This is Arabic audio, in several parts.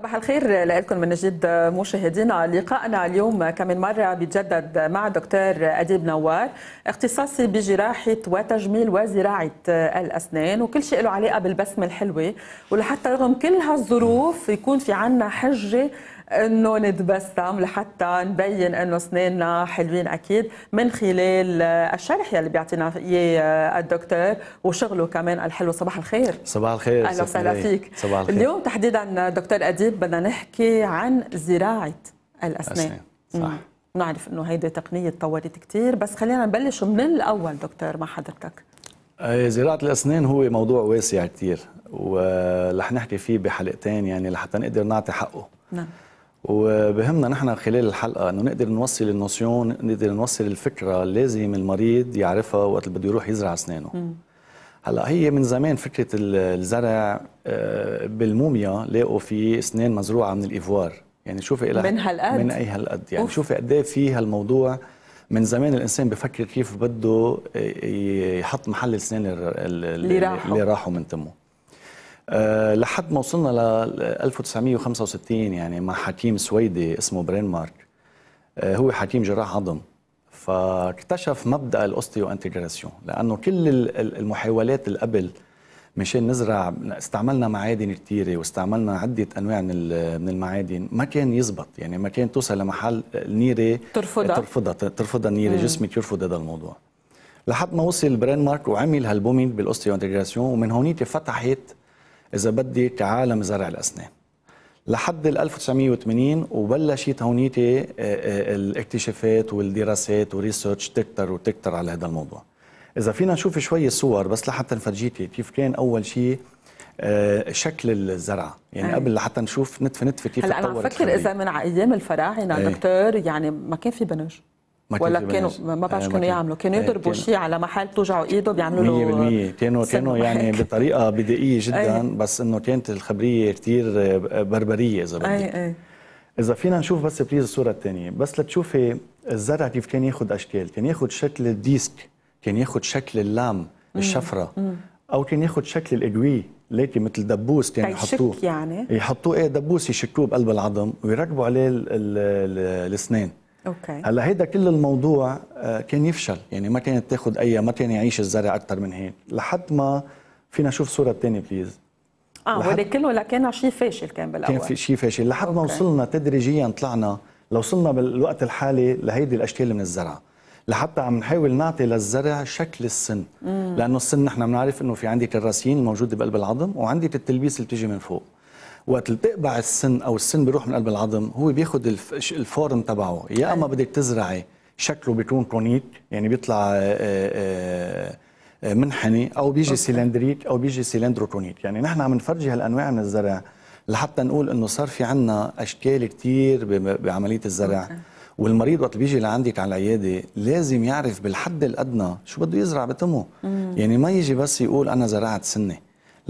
صباح الخير لكم من جديد مشاهدينا لقاءنا اليوم كمان مرة بيتجدد مع دكتور أديب نوار اختصاصي بجراحة وتجميل وزراعة الأسنان وكل شيء له علاقة بالبسمة الحلوة ولحتى رغم كل هالظروف يكون في عنا حجة انه نتبسم لحتى نبين انه اسناننا حلوين اكيد من خلال الشرح يلي بيعطينا اياه الدكتور وشغله كمان الحلو صباح الخير صباح الخير اهلا وسهلا فيك صباح الخير اليوم تحديدا دكتور اديب بدنا نحكي عن زراعه الاسنان صح نعرف انه هيدي تقنيه تطورت كثير بس خلينا نبلش من الاول دكتور مع حضرتك زراعة الأسنان هو موضوع واسع كثير ورح نحكي فيه بحلقتين يعني لحتى نقدر نعطي حقه نعم وبهمنا نحن خلال الحلقه انه نقدر نوصل النوسيون نقدر نوصل الفكره لازم المريض يعرفها وقت اللي بده يروح يزرع اسنانه هلا هي من زمان فكره الزرع آه، بالموميا لاقوا في اسنان مزروعه من الايفوار يعني شوفي إلى من هالقد من اي هالقد يعني أوف. شوفي قد ايه في هالموضوع من زمان الانسان بفكر كيف بده آه، يحط محل الاسنان اللي, اللي راحوا من تمه آه، لحد ما وصلنا ل 1965 يعني مع حكيم سويدي اسمه برين مارك آه، هو حكيم جراح عظم فاكتشف مبدا الاوستيو انتجراسيون لانه كل المحاولات اللي قبل مشان نزرع استعملنا معادن كثيره واستعملنا عده انواع من من المعادن ما كان يزبط يعني ما كان توصل لمحل النيره ترفضها ترفضها ترفضها النيره جسمك يرفض هذا الموضوع لحد ما وصل برين مارك وعمل هالبومينج بالاوستيو انتجراسيون ومن هونيك فتحت اذا بدك عالم زرع الاسنان لحد ال 1980 وبلشت هونيتي آه، آه، الاكتشافات والدراسات والريسيرش تكتر وتكتر على هذا الموضوع اذا فينا نشوف شوية صور بس لحتى نفرجيكي كيف كان اول شيء آه، شكل الزرعه يعني أي. قبل لحتى نشوف نتفه نتفه كيف هلا انا بفكر اذا من ايام الفراعنه دكتور يعني ما كان في بنج ولا كانوا ما بعرف شو آه، كانوا يعملوا كانوا يضربوا شيء على محل توجعوا ايده بيعملوا له 100% كانوا كانوا يعني بطريقه بدائيه جدا أي. بس انه كانت الخبريه كثير آه، بربريه اذا بدك اي اي اذا فينا نشوف بس بليز الصوره الثانيه بس لتشوفي الزرع كيف كان ياخذ اشكال كان ياخذ شكل الديسك كان ياخذ شكل اللام الشفره مم. او كان ياخذ شكل الاجوي ليكي مثل دبوس كان طيب، يحطوه يعني يحطوه ايه دبوس يشكوه بقلب العظم ويركبوا عليه الاسنان اوكي هلا هيدا كل الموضوع آه، كان يفشل يعني ما كانت تاخذ اي ما كان يعيش الزرع اكثر من هيك لحد ما فينا نشوف صوره ثانيه بليز اه هذا كله لكان شيء فاشل كان بالاول كان في شيء فاشل لحد ما وصلنا تدريجيا طلعنا لوصلنا بالوقت الحالي لهيدي الاشكال من الزرع لحتى عم نحاول نعطي للزرع شكل السن مم. لانه السن نحن بنعرف انه في عندك الراسين الموجوده بقلب العظم وعندك التلبيس اللي بتيجي من فوق وقت بتقبع السن او السن بيروح من قلب العظم هو بياخد الفورم تبعه يا اما أيوة. بدك تزرعي شكله بيكون كونيك يعني بيطلع آه، آه، آه، منحني او بيجي سيلندريك او بيجي سيلندرو كونيك يعني نحن عم نفرجي هالانواع من الزرع لحتى نقول انه صار في عنا اشكال كثير بعمليه الزرع والمريض وقت بيجي لعندك على العياده لازم يعرف بالحد الادنى شو بده يزرع بتمه يعني ما يجي بس يقول انا زرعت سنه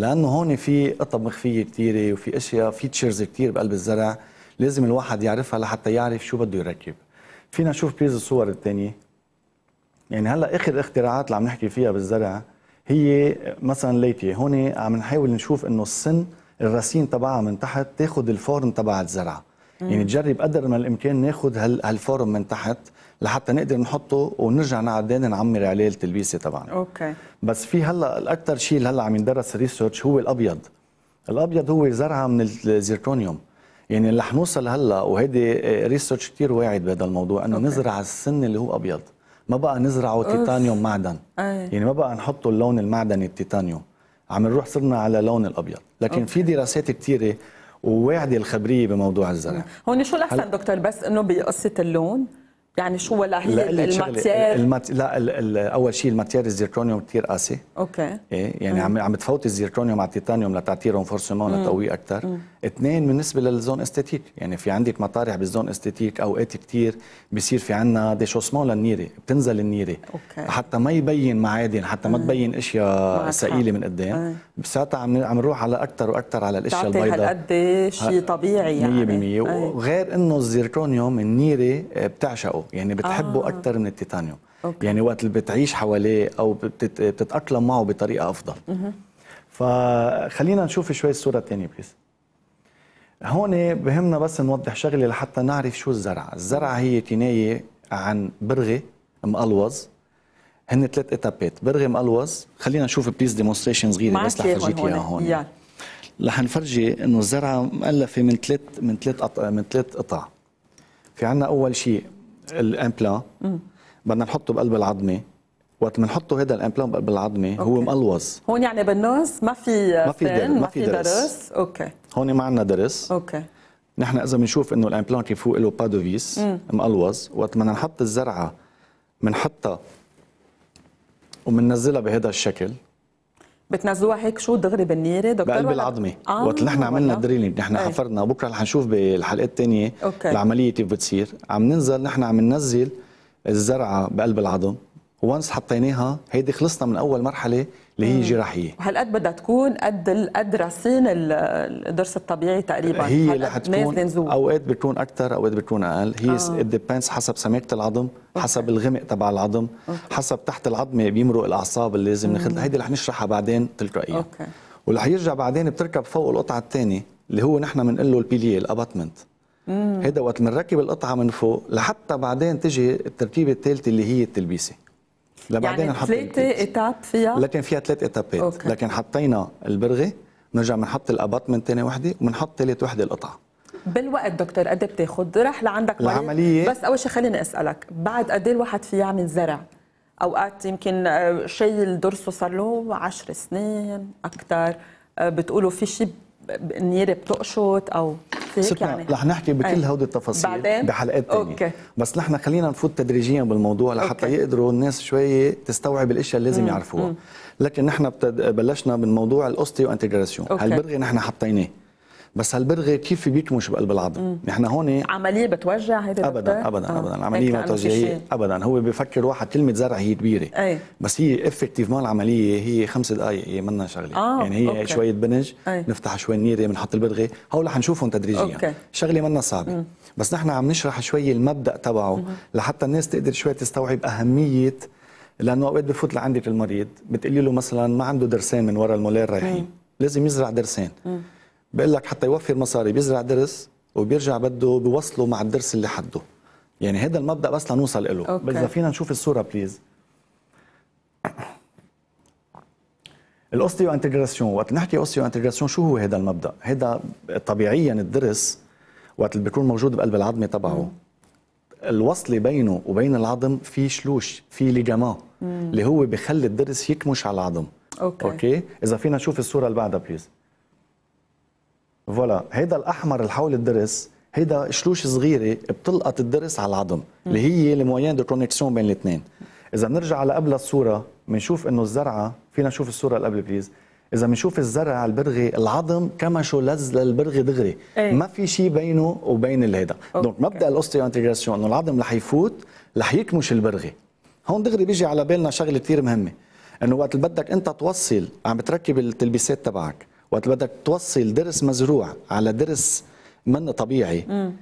لانه هون في قطب مخفيه كثيره وفي اشياء فيتشرز كثير بقلب الزرع لازم الواحد يعرفها لحتى يعرف شو بده يركب فينا نشوف بليز الصور الثانيه يعني هلا اخر اختراعات اللي عم نحكي فيها بالزرع هي مثلا ليتي هون عم نحاول نشوف انه السن الرسين تبعها من تحت تاخذ الفورم تبع الزرعه يعني تجرب قدر ما الامكان ناخذ هالفورم من تحت لحتى نقدر نحطه ونرجع نعدين نعمر عليه التلبيسه تبعنا اوكي بس في هلا الاكثر شيء اللي هلا عم يندرس ريسيرش هو الابيض الابيض هو زرعه من الزيركونيوم يعني اللي حنوصل هلا وهيدي ريسيرش كثير واعد بهذا الموضوع انه نزرع السن اللي هو ابيض ما بقى نزرعه تيتانيوم معدن أي. يعني ما بقى نحطه اللون المعدني التيتانيوم عم نروح صرنا على لون الابيض لكن أوكي. في دراسات كثيره وواعدة الخبرية بموضوع الزرع هون شو الأحسن هل... دكتور بس إنه بقصة اللون يعني شو ولا هي الماتير المات... لا ال... ال... اول شيء الماتير الزيركونيوم كثير قاسي اوكي إيه يعني مم. عم عم تفوت الزيركونيوم على التيتانيوم لتعطيه رونفورسمون لتقويه اكثر اثنين بالنسبه للزون استاتيك يعني في عندك مطارح بالزون استاتيك اوقات كثير بصير في عندنا ديشوسمون للنيره بتنزل النيره أوكي. حتى ما يبين معادن حتى ما تبين اشياء ثقيله من قدام بساتا عم عم نروح على اكثر واكثر على الاشياء البيضاء هالقد شيء طبيعي يعني 100% وغير انه الزيركونيوم النيره بتعشقه يعني بتحبه آه. اكثر من التيتانيوم أوكي. يعني وقت اللي بتعيش حواليه او بتتاقلم معه بطريقه افضل مه. فخلينا نشوف شوي الصوره الثانيه بليز هون بهمنا بس نوضح شغله لحتى نعرف شو الزرعه، الزرعه هي كنايه عن برغي مقلوز هن ثلاث اتابات، برغي مقلوز، خلينا نشوف بليز ديمونستريشن صغيره بس رح فرجيك اياها هون رح نفرجي انه الزرعه مؤلفه من ثلاث من ثلاث أط... من ثلاث قطع. في عندنا اول شيء الامبلان بدنا نحطه بقلب العظمه وقت بنحطوا هذا الامبلان بقلب العظمه هو مقلوص هون يعني بالنص ما في ما في درس ما في درس اوكي هون ما عندنا درس اوكي نحن اذا بنشوف انه الامبلان كيف هو له بادو فيس مقلوص وقت بدنا نحط الزرعه بنحطها وبننزلها بهذا الشكل بتنزلوها هيك شو دغري بالنيره دكتور بقلب العظمه آه وقت نحن عملنا دريلينج نحن ايه. حفرنا بكره رح نشوف بالحلقات الثانيه العمليه كيف بتصير عم ننزل نحن عم ننزل الزرعه بقلب العظم وانس حطيناها هيدي خلصنا من اول مرحله اللي هي جراحيه وهالقد بدها تكون قد قد رصين الضرس الطبيعي تقريبا هي رح تكون اوقات بتكون اكثر اوقات بتكون اقل هي آه. حسب سماكه العظم أوكي. حسب الغمق تبع العظم أوكي. حسب تحت العظمه بيمرق الاعصاب اللي لازم ناخذها هيدي رح نشرحها بعدين تلقائيا اوكي ورح يرجع بعدين بتركب فوق القطعه الثانيه اللي هو نحن بنقول له البيليه الاباتمنت هيدا وقت بنركب القطعه من فوق لحتى بعدين تجي التركيبه الثالثه اللي هي التلبيسه لبعدين يعني ثلاثة ايتاب فيها؟ لكن فيها ثلاث ايتابات أوكي. لكن حطينا البرغي بنرجع بنحط الابط ثاني وحده وبنحط ثالث وحده القطعه بالوقت دكتور قد إيه بتاخذ رح لعندك العملية بس اول شيء خليني اسالك بعد قد ايه الواحد في يعمل زرع اوقات يمكن آه، شيء اللي درسه صار له 10 سنين اكثر آه، بتقولوا في شيء النيره بتقشط او هيك يعني رح نحكي بكل هودي التفاصيل بعدين؟ بحلقات تانية بس نحن خلينا نفوت تدريجيا بالموضوع لحتى أوكي. يقدروا الناس شوي تستوعب الاشياء اللي لازم يعرفوها لكن نحن بلشنا من موضوع الاوستيو انتجراسيون هالبرغي نحن حطيناه بس هالبرغي كيف في بيكمش بقلب العظم نحن هون عمليه بتوجع هيدا ابدا ابدا آه. ابدا العمليه ما بتوجع ابدا هو بفكر واحد كلمه زرع هي كبيره أي. بس هي افكتيفمون العمليه هي خمس دقائق هي منها شغله آه. يعني هي أوكي. شويه بنج أي. نفتح شوي نيره بنحط البرغي هول رح نشوفهم تدريجيا أوكي. شغله منها صعبه مم. بس نحن عم نشرح شوي المبدا تبعه مم. لحتى الناس تقدر شوي تستوعب اهميه لانه اوقات بفوت لعندك المريض بتقولي له مثلا ما عنده درسين من ورا المولير رايحين لازم يزرع درسين مم. بقول لك حتى يوفر مصاري بيزرع درس وبيرجع بده بيوصله مع الدرس اللي حده يعني هذا المبدا بس لنوصل له بس اذا فينا نشوف الصوره بليز الاوستيو انتجراسيون وقت نحكي اوستيو انتجراسيون شو هو هذا المبدا هذا طبيعيا الضرس وقت اللي بيكون موجود بقلب العظمه تبعه الوصله بينه وبين العظم في شلوش في ليجامان اللي هو بخلي الضرس يكمش على العظم اوكي اوكي اذا فينا نشوف الصوره اللي بعدها بليز فوالا هيدا الاحمر اللي حول الضرس هيدا شلوش صغيره بتلقط الضرس على العظم اللي هي الموين دو كونيكسيون بين الاثنين اذا بنرجع على قبل الصوره بنشوف انه الزرعه فينا نشوف الصوره اللي قبل بليز اذا بنشوف الزرع البرغي العظم كما شو لز للبرغي دغري أيه. ما في شيء بينه وبين الهيدا دونك مبدا الاوستيو انتجريشن انه العظم رح يفوت رح يكمش البرغي هون دغري بيجي على بالنا شغله كثير مهمه انه وقت بدك انت توصل عم بتركب التلبيسات تبعك وقت بدك توصل درس مزروع على درس من طبيعي مم.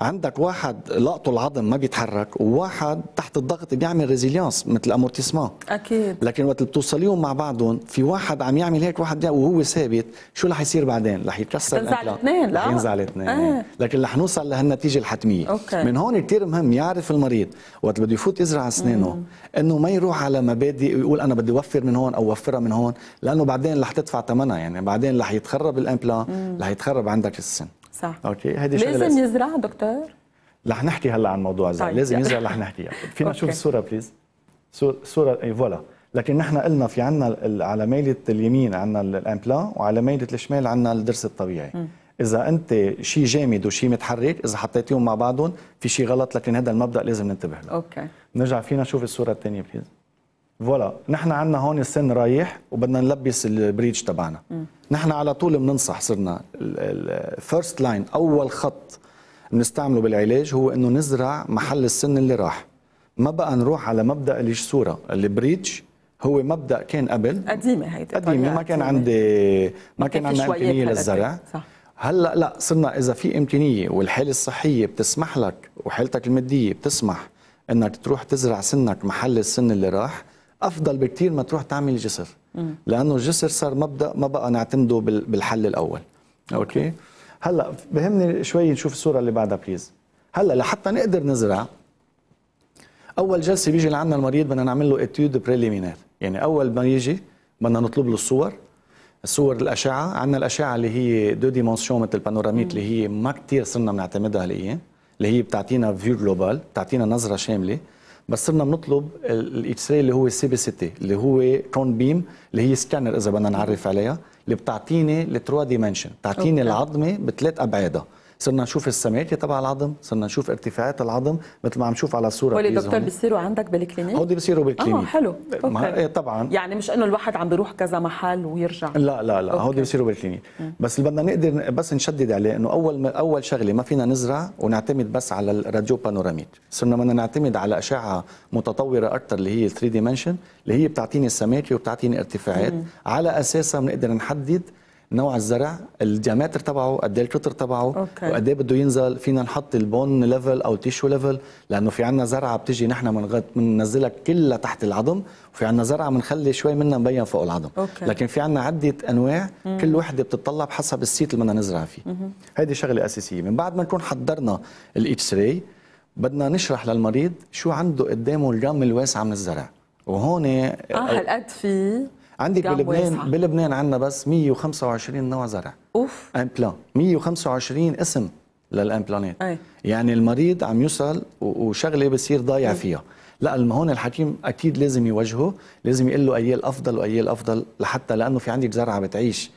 عندك واحد لقطه العظم ما بيتحرك وواحد تحت الضغط بيعمل ريزيليانس مثل امورتيسمون اكيد لكن وقت بتوصليهم مع بعضهم في واحد عم يعمل هيك واحد وهو ثابت شو رح يصير بعدين رح يتكسر تنزع الاثنين لا رح ينزعل اثنين آه. لكن رح نوصل لهالنتيجه الحتميه أوكي. من هون كثير مهم يعرف المريض وقت بده يفوت يزرع اسنانه انه ما يروح على مبادئ ويقول انا بدي وفر من هون او وفرها من هون لانه بعدين رح تدفع ثمنها يعني بعدين رح يتخرب الامبلان رح يتخرب عندك السن صح اوكي هيدي شغله لازم يزرع دكتور رح نحكي هلا عن موضوع الزرع طيب. لازم يزرع رح نحكي فينا نشوف الصوره بليز صوره اي فوالا لكن نحن قلنا في عنا على ميلة اليمين عنا الامبلان وعلى ميلة الشمال عنا الضرس الطبيعي م. اذا انت شيء جامد وشيء متحرك اذا حطيتيهم مع بعضهم في شيء غلط لكن هذا المبدا لازم ننتبه له اوكي نرجع فينا نشوف الصوره الثانيه بليز فوالا نحن عندنا هون السن رايح وبدنا نلبس البريتش تبعنا نحن على طول بننصح صرنا الفيرست لاين اول خط بنستعمله بالعلاج هو انه نزرع محل السن اللي راح ما بقى نروح على مبدا الجسوره البريتش هو مبدا كان قبل قديمه هيدي قديمه ما كان عندي ما كان عندنا امكانيه للزرع صح. هلا لا صرنا اذا في امكانيه والحاله الصحيه بتسمح لك وحالتك الماديه بتسمح انك تروح تزرع سنك محل السن اللي راح افضل بكثير ما تروح تعمل جسر لانه الجسر صار مبدا ما بقى نعتمده بالحل الاول اوكي هلا بهمني شوي نشوف الصوره اللي بعدها بليز هلا لحتى نقدر نزرع اول جلسه بيجي لعنا المريض بدنا نعمل له اتيود بريليمينير يعني اول ما يجي بدنا نطلب له الصور الصور الاشعه عندنا الاشعه اللي هي دو ديمنسيون مثل البانوراميك اللي هي ما كثير صرنا بنعتمدها اللي هي بتعطينا فيو جلوبال بتعطينا نظره شامله بس صرنا بنطلب الاكس راي اللي هو السي بي سي تي اللي هو كون بيم اللي هي سكانر اذا بدنا نعرف عليها اللي بتعطيني التروا ديمنشن بتعطيني العظمه بثلاث ابعادها صرنا نشوف السماكه تبع العظم صرنا نشوف ارتفاعات العظم مثل ما عم نشوف على الصوره هول دكتور بيصيروا عندك بالكلينيك هودي بيصيروا بالكلينيك اه حلو ما... إيه، طبعا يعني مش انه الواحد عم بيروح كذا محل ويرجع لا لا لا هودي بيصيروا بالكلينيك بس اللي بدنا نقدر بس نشدد عليه انه اول اول شغله ما فينا نزرع ونعتمد بس على الراديو بانوراميك صرنا بدنا نعتمد على اشعه متطوره اكثر اللي هي 3 ديمنشن اللي هي بتعطيني السماكه وبتعطيني ارتفاعات على اساسها بنقدر نحدد نوع الزرع الدياماتر تبعه قد ايه القطر تبعه وقد ايه بده ينزل فينا نحط البون ليفل او التيشو ليفل لانه في عندنا زرعه بتيجي نحن بننزلها كلها تحت العظم وفي عندنا زرعه بنخلي شوي منها مبين فوق العظم أوكي. لكن في عندنا عده انواع مم. كل وحده بتطلع بحسب السيت اللي بدنا نزرع فيه هيدي شغله اساسيه من بعد ما نكون حضرنا الاكس راي بدنا نشرح للمريض شو عنده قدامه الجام الواسعه من الزرع وهون اه هالقد في عندك بلبنان واسعة. بلبنان عندنا بس 125 نوع زرع اوف امبلان 125 اسم للامبلانات يعني المريض عم يوصل وشغله بصير ضايع فيها لا هون الحكيم اكيد لازم يوجهه لازم يقول له ايه الافضل وايه الافضل لحتى لانه في عندك زرعه بتعيش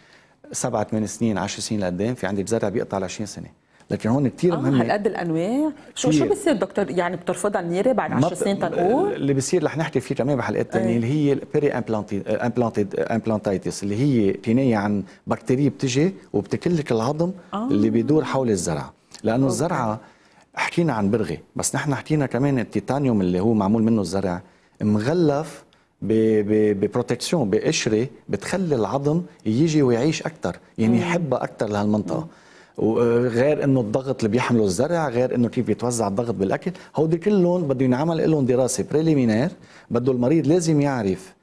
سبعة ثمان سنين 10 سنين لقدام في عندك زرع بيقطع ل 20 سنه لكن هون كثير مهم آه هالقد الانواع شو شو بصير دكتور يعني بترفضها النيره بعد 10 سنين تنقول اللي بصير رح نحكي فيه كمان بحلقات ثانيه إيه. اللي هي البيري امبلانتيد امبلانتيتس اللي هي كنايه عن بكتيريا بتجي وبتكلك العظم آه. اللي بيدور حول الزرع لانه الزرعه حكينا عن برغي بس نحن حكينا كمان التيتانيوم اللي هو معمول منه الزرع مغلف ببروتكسيون بقشره بتخلي العظم يجي ويعيش اكثر يعني إيه. يحبها اكثر لهالمنطقه إيه. وغير انه الضغط اللي بيحمله الزرع غير انه كيف بيتوزع الضغط بالاكل هودي كلهم بده ينعمل لهم دراسه بريليمينير بده المريض لازم يعرف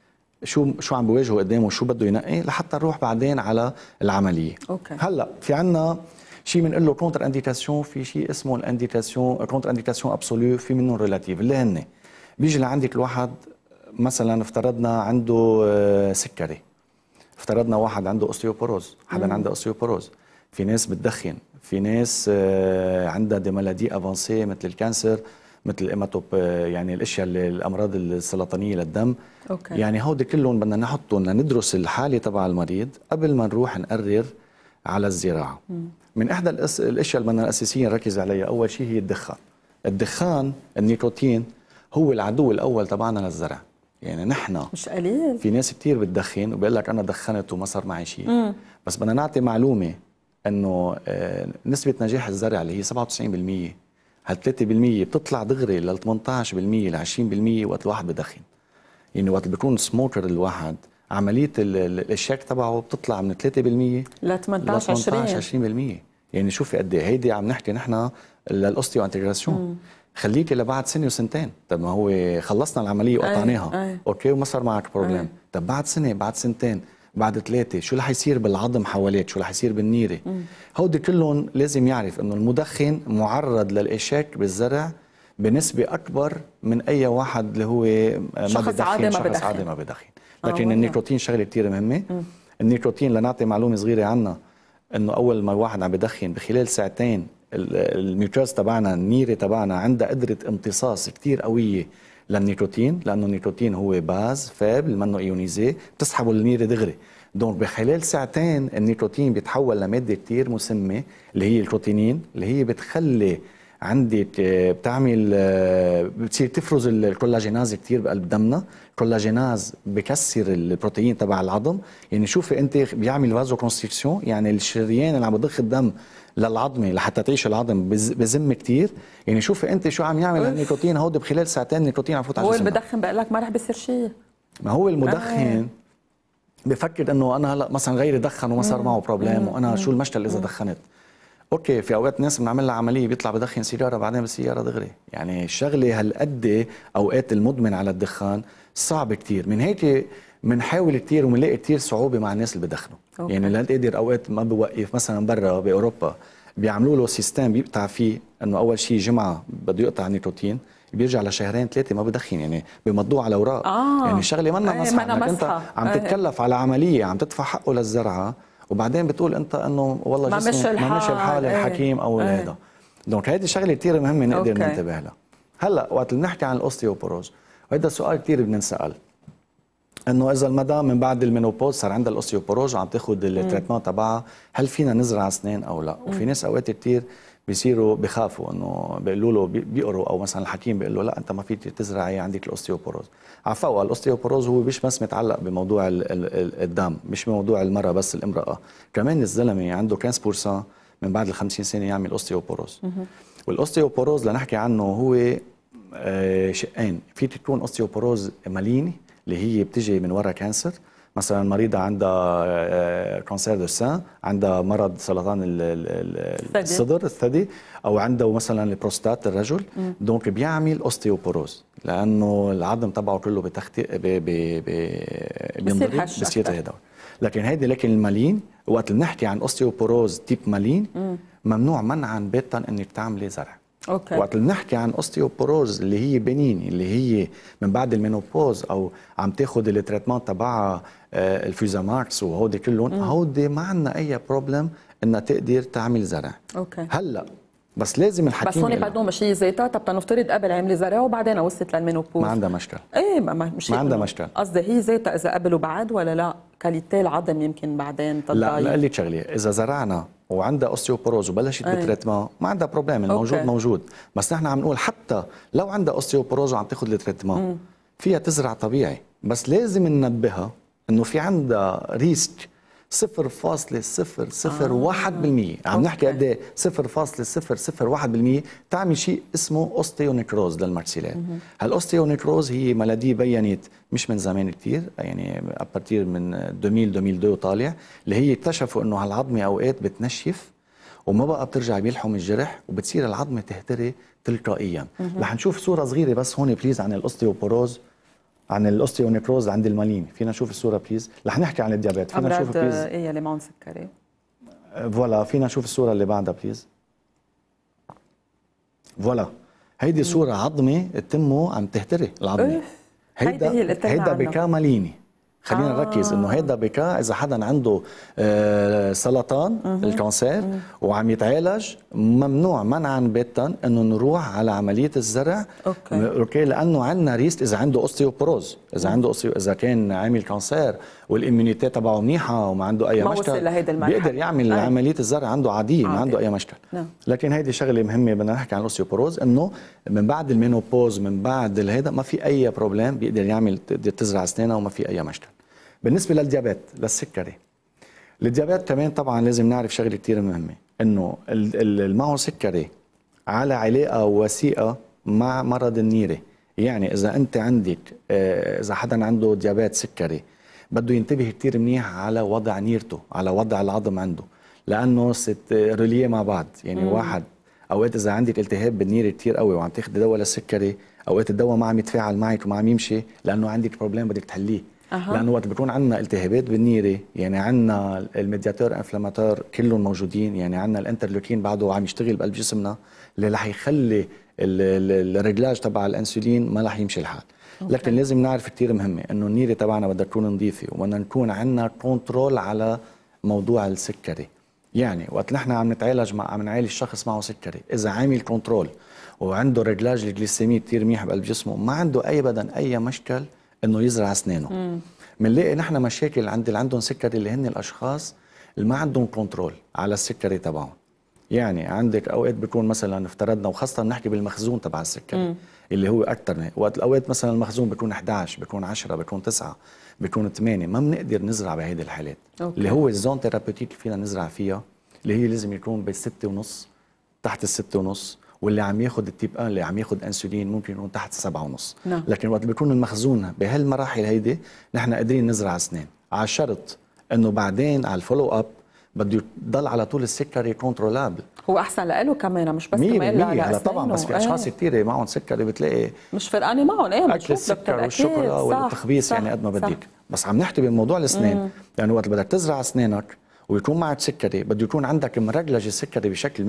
شو شو عم بواجهه قدامه شو بده ينقي لحتى نروح بعدين على العمليه أوكي. هلا في عنا شيء بنقول له كونتر انديكاسيون في شيء اسمه الانديكاسيون كونتر انديكاسيون ابسوليو في منهم ريلاتيف اللي هن بيجي لعندك الواحد مثلا افترضنا عنده آه، سكري افترضنا واحد عنده اوستيوبوروز حدا عنده اوستيوبوروز في ناس بتدخن في ناس آه، عندها دي مالادي افانسي مثل الكانسر مثل الاماتوب آه، يعني الاشياء الامراض السرطانيه للدم أوكي. يعني هودي كلهم بدنا نحطهم لندرس الحاله تبع المريض قبل ما نروح نقرر على الزراعه م. من احدى الاشياء اللي بدنا اساسيا نركز عليها اول شيء هي الدخان الدخان النيكوتين هو العدو الاول تبعنا للزرع يعني نحن مش قليل في ناس كثير بتدخن وبيقول لك انا دخنت وما صار معي شيء بس بدنا نعطي معلومه انه آه، نسبه نجاح الزرع اللي هي 97% هال 3% بتطلع دغري لل 18% ل 20% وقت الواحد بدخن يعني وقت بيكون سموكر الواحد عمليه الشاك تبعه بتطلع من 3% ل 18 20 20% يعني شوفي قد ايه هيدي عم نحكي نحن للاوستيو انتجراسيون خليكي لبعد سنه وسنتين طب ما هو خلصنا العمليه وقطعناها اوكي وما صار معك بروبلم طب بعد سنه بعد سنتين بعد ثلاثه شو اللي حيصير بالعظم حواليك شو اللي حيصير بالنيره هودي كلهم لازم يعرف انه المدخن معرض للاشاك بالزرع بنسبه اكبر من اي واحد اللي هو ما شخص بدخن عادي ما شخص عادي ما بدخن آه، لكن آه النيكوتين شغله كثير مهمه مم. النيكوتين لنعطي معلومه صغيره عنها انه اول ما الواحد عم بدخن بخلال ساعتين الميوكاس تبعنا النيره تبعنا عندها قدره امتصاص كثير قويه للنيكوتين لانه النيكوتين هو باز فابل منه ايونيزي بتسحبه النيره دغري دونك بخلال ساعتين النيكوتين بيتحول لماده كثير مسمه اللي هي الكوتينين اللي هي بتخلي عندك آه، بتعمل آه، بتصير تفرز الكولاجيناز كثير بقلب دمنا الكولاجيناز بكسر البروتين تبع العظم يعني شوفي انت بيعمل فازو كونستريكسيون يعني الشريان اللي عم بضخ الدم للعظمه لحتى تعيش العظم بزم كثير يعني شوفي انت شو عم يعمل النيكوتين هود بخلال ساعتين نيكوتين عم فوت على هو اللي بدخن بقول لك ما رح بيصير شيء ما هو المدخن آه. بفكر انه انا هلا مثلا غيري دخن وما صار معه بروبليم وانا شو المشكله اذا دخنت اوكي في اوقات ناس بنعمل لها عمليه بيطلع بدخن سيجاره بعدين بالسياره دغري يعني الشغله هالقد اوقات المدمن على الدخان صعب كثير من هيك بنحاول كتير وبنلاقي كتير صعوبه مع الناس اللي بدخنوا أوكي. يعني لا تقدر اوقات ما بوقف مثلا برا باوروبا بيعملوا له سيستم بيقطع فيه انه اول شيء جمعه بده يقطع نيكوتين بيرجع لشهرين ثلاثه ما بدخن يعني بمضوع على اوراق آه. يعني شغله منا إيه، مسحه انك انت عم آه. تتكلف على عمليه عم تدفع حقه للزرعه وبعدين بتقول انت انه والله ما مش ما مش الحال ايه. الحكيم او ايه. هذا دونك هيدي شغله كثير مهمه نقدر ننتبه لها هلا وقت بنحكي عن الاوستيوبوروز وهذا سؤال كثير بننسال انه اذا المدام من بعد المينوبوز صار عندها الاوستيوبوروز وعم تاخذ التريتمون تبعها هل فينا نزرع اسنان او لا وفي ناس اوقات كثير بيصيروا بخافوا انه بيقولوا له بيقروا او مثلا الحكيم بيقول له لا انت ما فيك تزرعي عندك الاوستيوبوروز عفوا الاوستيوبوروز هو مش بس متعلق بموضوع الدم مش بموضوع المراه بس الامراه كمان الزلمه عنده 15% من بعد ال 50 سنه يعمل اوستيوبوروز والاوستيوبوروز لنحكي عنه هو آه، شقين في تكون اوستيوبوروز ماليني اللي هي بتجي من وراء كانسر مثلا مريضة عندها كانسير دو سان عندها مرض سرطان الصدر الثدي او عنده مثلا البروستات الرجل دونك بيعمل اوستيوبوروز لانه العظم تبعه كله بتختي بينضرب بصير هذا لكن هيدي لكن المالين وقت بنحكي عن اوستيوبوروز تيب مالين ممنوع منعا باتا انك تعملي زرع اوكي وقت اللي نحكي عن اوستيوبوروز اللي هي بنين اللي هي من بعد المينوبوز او عم تاخذ التريتمنت تبعها آه، الفيزاماكس وهودي كلهم هودي ما عندنا اي بروبلم انها تقدر تعمل زرع اوكي هلا بس لازم الحكيم بس هون مش هي ذاتها طب نفترض قبل عملي زرع وبعدين وصلت للمينوبوز ما عندها مشكل ايه ما مش ما عندها مشكل قصدي هي ذاتها اذا قبل وبعد ولا لا كاليتي العظم يمكن بعدين تضايق لا لا لك شغله اذا زرعنا وعندها اوستيوبروز وبلشت بالتريتمون ما عندها بروبلم الموجود أوكي. موجود بس نحن عم نقول حتى لو عندها اوستيوبروز وعم تاخذ التريتمون فيها تزرع طبيعي بس لازم ننبهها انه في عندها ريسك 0.001% عم آه، نحكي قد ايه 0.001% تعمل شيء اسمه اوستيونيكروز للمارسيلات هالاوستيونيكروز هي ملاديه بينت مش من زمان كثير يعني ابارتير من 2000 2002 وطالع اللي هي اكتشفوا انه هالعظمه اوقات بتنشف وما بقى بترجع بيلحم الجرح وبتصير العظمه تهتري تلقائيا رح نشوف صوره صغيره بس هون بليز عن الاوستيوبوروز عن الاوستيونيكروز عند المالين فينا نشوف الصوره بليز رح نحكي عن الديابيت فينا نشوف بليز ايه اللي معهم سكري فوالا فينا نشوف الصوره اللي بعدها بليز فوالا هيدي صوره عظمه تمه عم تهتري العظمه إيه، هيدا هيدا بكامليني خلينا نركز انه آه. هيدا بكاء اذا حدا عنده آه، سرطان الكانسير وعم يتعالج ممنوع منعا باتا انه نروح على عمليه الزرع اوكي, أوكي لانه عندنا ريست اذا عنده اوستيوبروز اذا عنده أوستيو... اذا كان عامل كانسير والاميونيتي تبعه منيحه وما عنده اي مشكل بيقدر يعمل آه. عمليه الزرع عنده عاديه آه. ما عنده اي مشكل نعم. لكن هيدي شغله مهمه بدنا نحكي عن الاوستيوبروز انه من بعد المينوبوز من بعد هذا ما في اي بروبلم بيقدر يعمل تزرع اسنانه وما في اي مشكل بالنسبه للديابات للسكري الديابات كمان طبعا لازم نعرف شغله كثير مهمه انه اللي معه سكري على علاقه وثيقه مع مرض النيره يعني اذا انت عندك آه، اذا حدا عنده ديابات سكري بده ينتبه كثير منيح على وضع نيرته على وضع العظم عنده لانه ست روليه مع بعض يعني مم. واحد اوقات اذا عندك التهاب بالنيره كثير قوي وعم تاخذي دواء للسكري اوقات الدواء ما عم يتفاعل معك وما عم يمشي لانه عندك بروبلم بدك تحليه أه. لانه وقت بيكون عندنا التهابات بالنيره يعني عندنا الميدياتور انفلاماتور كلهم موجودين يعني عندنا الانترلوكين بعده عم يشتغل بقلب جسمنا اللي رح يخلي الرجلاج تبع الانسولين ما رح يمشي الحال أوكي. لكن لازم نعرف كثير مهمه انه النيره تبعنا بدها تكون نظيفه وبدنا نكون عندنا كنترول على موضوع السكري يعني وقت نحن عم نتعالج مع عم نعالج شخص معه سكري اذا عامل كنترول وعنده رجلاج الجليسيمي كثير منيح بقلب جسمه ما عنده ابدا اي مشكل انه يزرع اسنانه بنلاقي نحن مشاكل عند اللي عندهم سكري اللي هن الاشخاص اللي ما عندهم كنترول على السكري تبعهم يعني عندك اوقات بيكون مثلا افترضنا وخاصه نحكي بالمخزون تبع السكري اللي هو اكثر وقت الاوقات مثلا المخزون بيكون 11 بيكون 10 بيكون 9 بيكون 8 ما بنقدر نزرع بهيدي الحالات أوكي. اللي هو الزون ثيرابيوتيك فينا نزرع فيها اللي هي لازم يكون بال 6 ونص تحت الستة ونص واللي عم ياخذ التيب ان آه، اللي عم ياخذ انسولين ممكن يكون تحت السبعة ونص نعم. لكن وقت بيكون المخزون بهالمراحل هيدي نحن قادرين نزرع اسنان على شرط انه بعدين على الفولو اب بده يضل على طول السكري كنترولابل هو احسن لإله كمان مش بس كمان لا طبعا بس في اشخاص ايه. كثيره معهم سكري بتلاقي مش فرقانه معهم ايه اكل السكر والشوكولا والتخبيص يعني صح يعني قد ما بدك بس عم نحكي بموضوع الاسنان لانه يعني وقت بدك تزرع اسنانك ويكون معك سكري بده يكون عندك مرجلجه سكري بشكل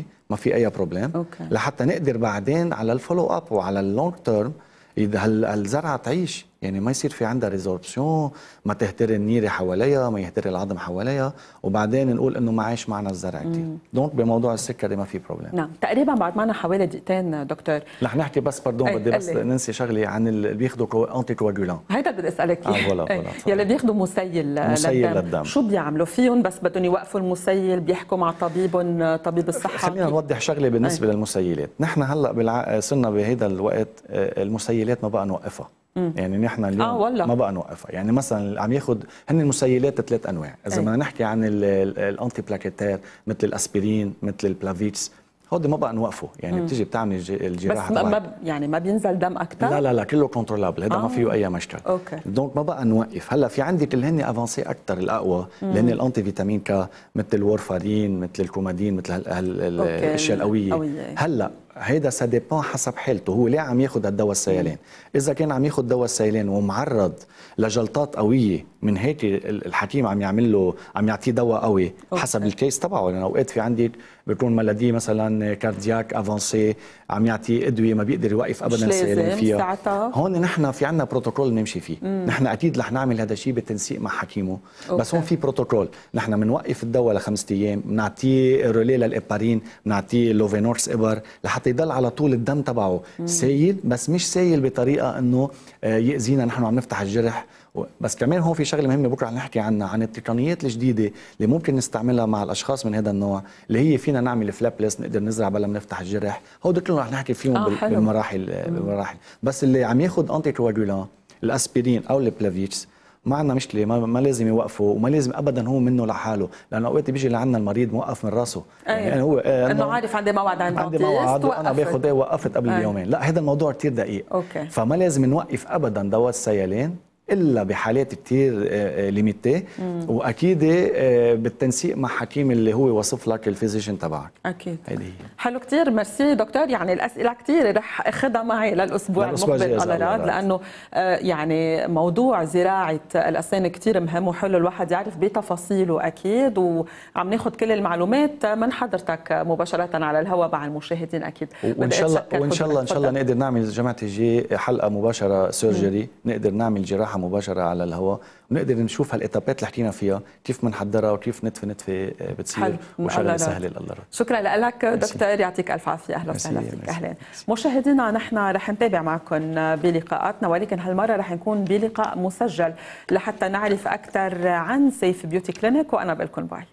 100% ما في اي بروبلم لحتى نقدر بعدين على الفولو اب وعلى اللونج تيرم اذا هالزرعه تعيش يعني ما يصير في عندها ريزوربسيون ما تهتري النيره حواليها ما يهتري العظم حواليها وبعدين نقول انه ما عايش معنا الزرع كثير دونك بموضوع السكري ما في بروبلم نعم تقريبا بعد معنا حوالي دقيقتين دكتور رح نحكي بس باردون إيه، بدي بس ننسي شغله عن اللي بياخذوا انتي كواجولان هيدا بدي اسالك اه إيه، فوالا فوالا يلي بياخذوا مسيل, مسيل للدم. للدم شو بيعملوا فيهم بس بدهم يوقفوا المسيل بيحكوا مع طبيبهم طبيب الصحه خلينا نوضح شغله بالنسبه أي. للمسيلات نحن هلا بالع... صرنا بهيدا الوقت آه، المسيلات ما بقى نوقفها مم. يعني نحن اليوم آه والله. ما بقى نوقفها يعني مثلا عم ياخذ هن المسيلات ثلاث انواع اذا إيه. بدنا نحكي عن الانتي بلاكيتير مثل الاسبرين مثل البلافيتس هودي ما بقى نوقفه يعني مم. بتيجي بتعمل الجراحه بس ما يعني ما بينزل دم اكثر لا لا لا كله كنترولابل هذا آه. ما فيه اي مشكل اوكي دونك ما بقى نوقف هلا في عندي كل هن افانسي اكثر الاقوى اللي هن الانتي فيتامين كا مثل الورفارين مثل الكومادين مثل هالاشياء الاشياء القويه إيه. هلا هيدا ساديبان حسب حالته هو ليه عم ياخذ هالدواء السيلان اذا كان عم ياخذ دواء السيلان ومعرض لجلطات قويه من هيك الحكيم عم يعمل له عم يعطيه دواء قوي حسب الكيس تبعه لانه اوقات في عندي بيكون ملديه مثلا كاردياك افونسي عم يعطي ادويه ما بيقدر يوقف ابدا السيلين فيها هون نحن في عندنا بروتوكول نمشي فيه نحن اكيد رح نعمل هذا الشيء بالتنسيق مع حكيمه أوكي. بس هون في بروتوكول نحن بنوقف الدواء لخمس ايام بنعطيه روليه للابارين بنعطيه لوفينوكس ابر لحتى يضل على طول الدم تبعه سايل بس مش سايل بطريقه انه آه، ياذينا نحن عم نفتح الجرح بس كمان هون في شغله مهمه بكره رح نحكي عنها عن التقنيات الجديده اللي ممكن نستعملها مع الاشخاص من هذا النوع اللي هي فينا نعمل فلابلس نقدر نزرع بلا ما نفتح الجرح هودي كلهم رح نحكي فيهم آه بالمراحل مم. بالمراحل بس اللي عم ياخذ انتي كواجولان الاسبرين او البلافيتس ما عندنا مشكله ما, ما لازم يوقفه وما لازم ابدا هو منه لحاله لانه اوقات بيجي لعنا المريض موقف من راسه أيه. يعني هو آه، انه عارف عندي موعد عند عندي موعد وانا باخذ وقفت قبل أيه. بيومين لا هذا الموضوع كثير دقيق أوكي. فما لازم نوقف ابدا دواء السيالين الا بحالات كثير آه، آه، ليميتي واكيد آه، بالتنسيق مع حكيم اللي هو وصف لك الفيزيشن تبعك اكيد هيدي هي حلو كثير ميرسي دكتور يعني الاسئله كثيره رح اخذها معي للاسبوع المقبل قرارات لانه يعني موضوع زراعه الاسنان كثير مهم وحلو الواحد يعرف بتفاصيله اكيد وعم ناخذ كل المعلومات من حضرتك مباشره على الهواء مع المشاهدين اكيد وان شاء الله وان شاء الله ان شاء الله نقدر نعمل جماعه جي حلقه مباشره سيرجري نقدر نعمل جراحه نطرحها مباشره على الهواء ونقدر نشوف هالاتابات اللي حكينا فيها كيف بنحضرها وكيف نتفه نتفه بتصير وشغله سهله لله شكرا لك دكتور يعطيك الف عافيه اهلا وسهلا فيك اهلا مشاهدينا نحن رح نتابع معكم بلقاءاتنا ولكن هالمره رح نكون بلقاء مسجل لحتى نعرف اكثر عن سيف بيوتي كلينيك وانا بقول لكم باي